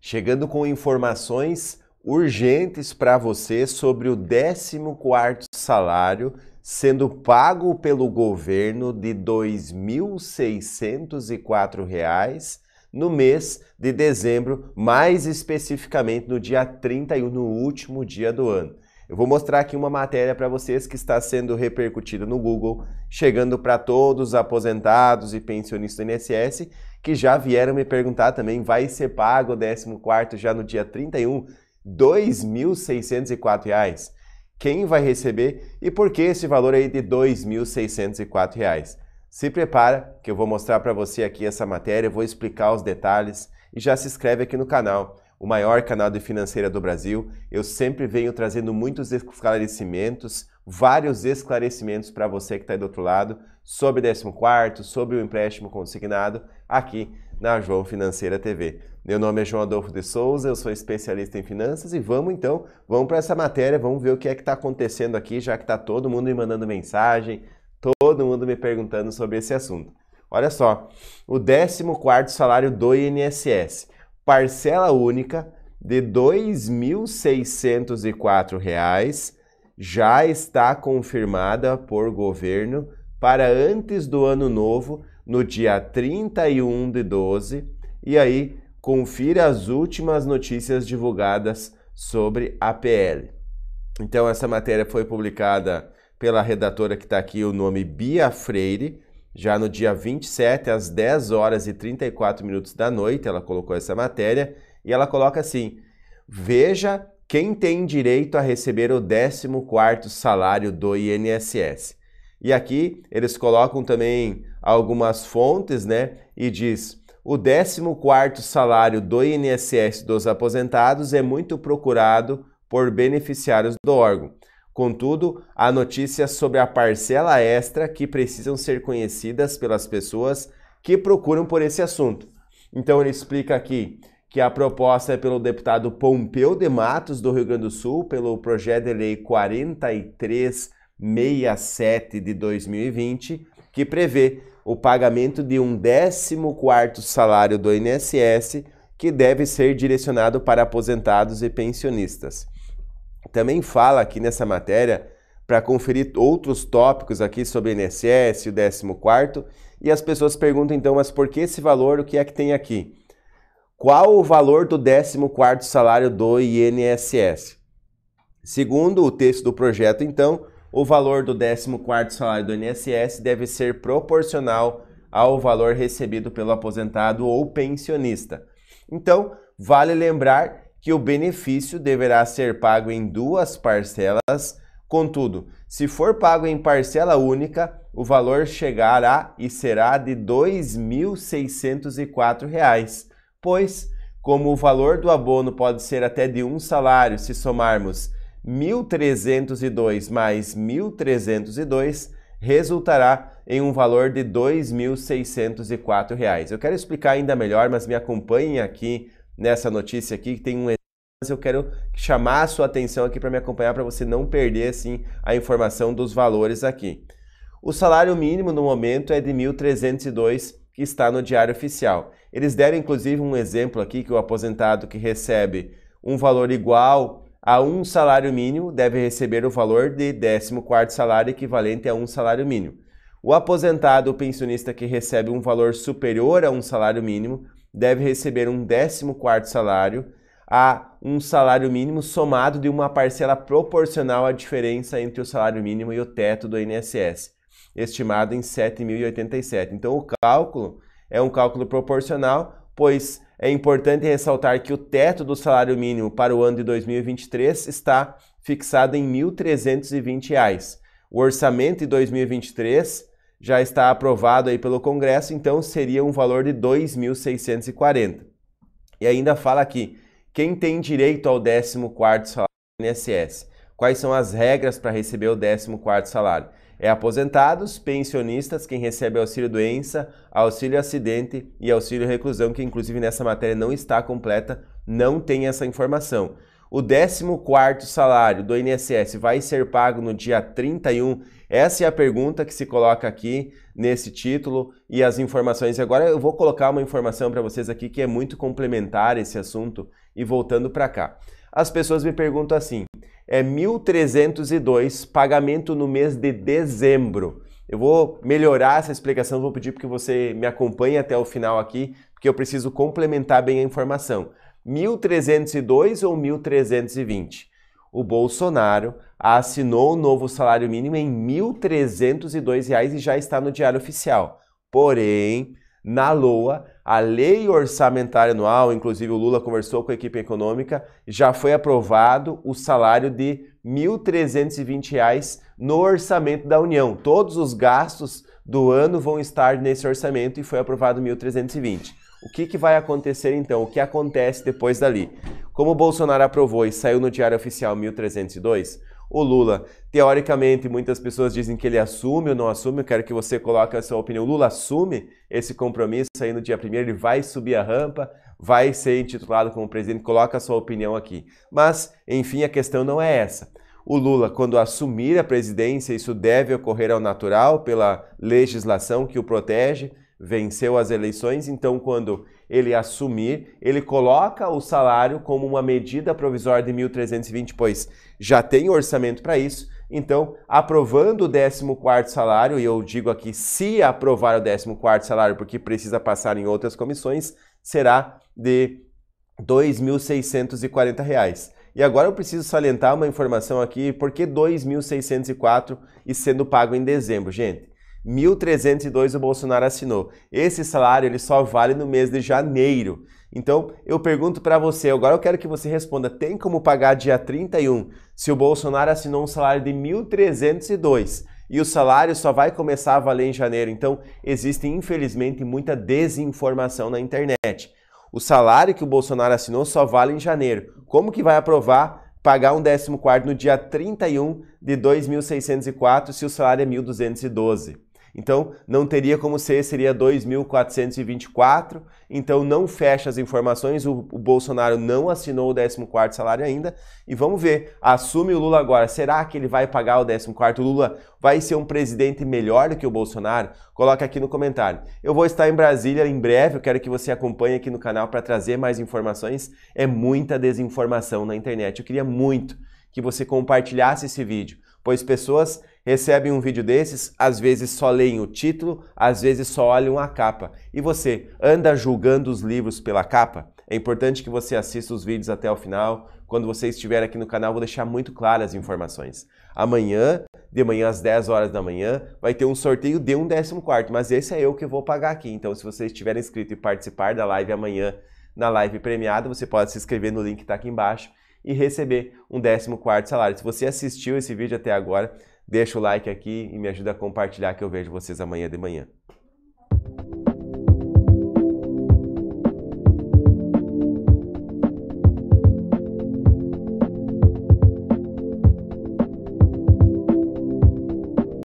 chegando com informações urgentes para você sobre o 14º salário sendo pago pelo governo de R$ 2.604 no mês de dezembro, mais especificamente no dia 31, no último dia do ano. Eu vou mostrar aqui uma matéria para vocês que está sendo repercutida no Google, chegando para todos os aposentados e pensionistas do INSS, que já vieram me perguntar também, vai ser pago o 14º já no dia 31, R$ 2.604. Quem vai receber e por que esse valor aí de R$ 2.604? Se prepara que eu vou mostrar para você aqui essa matéria, vou explicar os detalhes e já se inscreve aqui no canal o maior canal de financeira do Brasil. Eu sempre venho trazendo muitos esclarecimentos, vários esclarecimentos para você que está aí do outro lado, sobre 14, sobre o empréstimo consignado, aqui na João Financeira TV. Meu nome é João Adolfo de Souza, eu sou especialista em finanças e vamos então, vamos para essa matéria, vamos ver o que é que está acontecendo aqui, já que está todo mundo me mandando mensagem, todo mundo me perguntando sobre esse assunto. Olha só, o 14 salário do INSS parcela única de R$ reais já está confirmada por governo para antes do ano novo, no dia 31 de 12. E aí, confira as últimas notícias divulgadas sobre a PL. Então, essa matéria foi publicada pela redatora que está aqui, o nome Bia Freire, já no dia 27, às 10 horas e 34 minutos da noite, ela colocou essa matéria e ela coloca assim: Veja quem tem direito a receber o 14 salário do INSS. E aqui eles colocam também algumas fontes, né? E diz: o 14 salário do INSS dos aposentados é muito procurado por beneficiários do órgão. Contudo, há notícias sobre a parcela extra que precisam ser conhecidas pelas pessoas que procuram por esse assunto. Então ele explica aqui que a proposta é pelo deputado Pompeu de Matos do Rio Grande do Sul, pelo projeto de lei 4367 de 2020, que prevê o pagamento de um 14 salário do INSS que deve ser direcionado para aposentados e pensionistas também fala aqui nessa matéria para conferir outros tópicos aqui sobre INSS, o 14 e as pessoas perguntam então, mas por que esse valor, o que é que tem aqui? Qual o valor do 14º salário do INSS? Segundo o texto do projeto, então, o valor do 14º salário do INSS deve ser proporcional ao valor recebido pelo aposentado ou pensionista. Então, vale lembrar que o benefício deverá ser pago em duas parcelas. Contudo, se for pago em parcela única, o valor chegará e será de R$ 2.604, pois, como o valor do abono pode ser até de um salário se somarmos 1.302 mais 1.302, resultará em um valor de R$ 2.604. Eu quero explicar ainda melhor, mas me acompanhem aqui nessa notícia aqui, que tem um eu quero chamar a sua atenção aqui para me acompanhar para você não perder assim a informação dos valores aqui. O salário mínimo no momento é de 1.302 que está no Diário Oficial. Eles deram inclusive um exemplo aqui que o aposentado que recebe um valor igual a um salário mínimo deve receber o valor de 14º salário equivalente a um salário mínimo. O aposentado ou pensionista que recebe um valor superior a um salário mínimo deve receber um 14 salário a um salário mínimo somado de uma parcela proporcional à diferença entre o salário mínimo e o teto do INSS, estimado em 7.087. Então o cálculo é um cálculo proporcional, pois é importante ressaltar que o teto do salário mínimo para o ano de 2023 está fixado em R$ 1.320. O orçamento de 2023 já está aprovado aí pelo Congresso, então seria um valor de 2.640. E ainda fala aqui, quem tem direito ao 14º salário do INSS? Quais são as regras para receber o 14º salário? É aposentados, pensionistas, quem recebe auxílio doença, auxílio acidente e auxílio reclusão, que inclusive nessa matéria não está completa, não tem essa informação. O 14º salário do INSS vai ser pago no dia 31? Essa é a pergunta que se coloca aqui nesse título e as informações. Agora eu vou colocar uma informação para vocês aqui que é muito complementar esse assunto e voltando para cá. As pessoas me perguntam assim: é 1302 pagamento no mês de dezembro. Eu vou melhorar essa explicação, vou pedir que você me acompanhe até o final aqui, porque eu preciso complementar bem a informação. 1.302 ou 1.320? O Bolsonaro assinou o novo salário mínimo em R$ 1.302 e já está no Diário Oficial. Porém, na LOA, a lei orçamentária anual, inclusive o Lula conversou com a equipe econômica, já foi aprovado o salário de R$ 1.320 no orçamento da União. Todos os gastos do ano vão estar nesse orçamento e foi aprovado R$ 1.320. O que, que vai acontecer então? O que acontece depois dali? Como o Bolsonaro aprovou e saiu no Diário Oficial 1302, o Lula, teoricamente, muitas pessoas dizem que ele assume ou não assume. Eu quero que você coloque a sua opinião. O Lula assume esse compromisso aí no dia 1 ele vai subir a rampa, vai ser intitulado como presidente. Coloca a sua opinião aqui. Mas, enfim, a questão não é essa. O Lula, quando assumir a presidência, isso deve ocorrer ao natural pela legislação que o protege venceu as eleições, então quando ele assumir, ele coloca o salário como uma medida provisória de 1.320, pois já tem orçamento para isso. Então, aprovando o 14º salário, e eu digo aqui se aprovar o 14º salário, porque precisa passar em outras comissões, será de R$ 2.640. E agora eu preciso salientar uma informação aqui, porque 2.604 e sendo pago em dezembro, gente. 1.302 o Bolsonaro assinou. Esse salário ele só vale no mês de janeiro. Então, eu pergunto para você, agora eu quero que você responda, tem como pagar dia 31 se o Bolsonaro assinou um salário de 1.302? e o salário só vai começar a valer em janeiro. Então, existe infelizmente muita desinformação na internet. O salário que o Bolsonaro assinou só vale em janeiro. Como que vai aprovar pagar um 14 no dia 31 de 2.604 se o salário é 1.212? Então, não teria como ser, seria 2.424. Então, não fecha as informações. O, o, Bolsonaro não assinou o 14 salário ainda. E vamos ver, assume o Lula agora. Será que ele vai pagar o 14? O Lula vai ser um presidente melhor do que o Bolsonaro? Coloca aqui no comentário. Eu vou estar em Brasília em breve. Eu quero que você acompanhe aqui no canal para trazer mais informações. É muita desinformação na internet. Eu queria muito que você compartilhasse esse vídeo, pois pessoas recebem um vídeo desses, às vezes só leem o título, às vezes só olham a capa. E você anda julgando os livros pela capa? É importante que você assista os vídeos até o final. Quando você estiver aqui no canal, vou deixar muito claras as informações. Amanhã, de manhã às 10 horas da manhã, vai ter um sorteio de um décimo quarto. mas esse é eu que vou pagar aqui. Então, se você estiver inscrito e participar da live amanhã, na live premiada, você pode se inscrever no link que está aqui embaixo e receber um décimo quarto salário. Se você assistiu esse vídeo até agora, Deixa o like aqui e me ajuda a compartilhar que eu vejo vocês amanhã de manhã.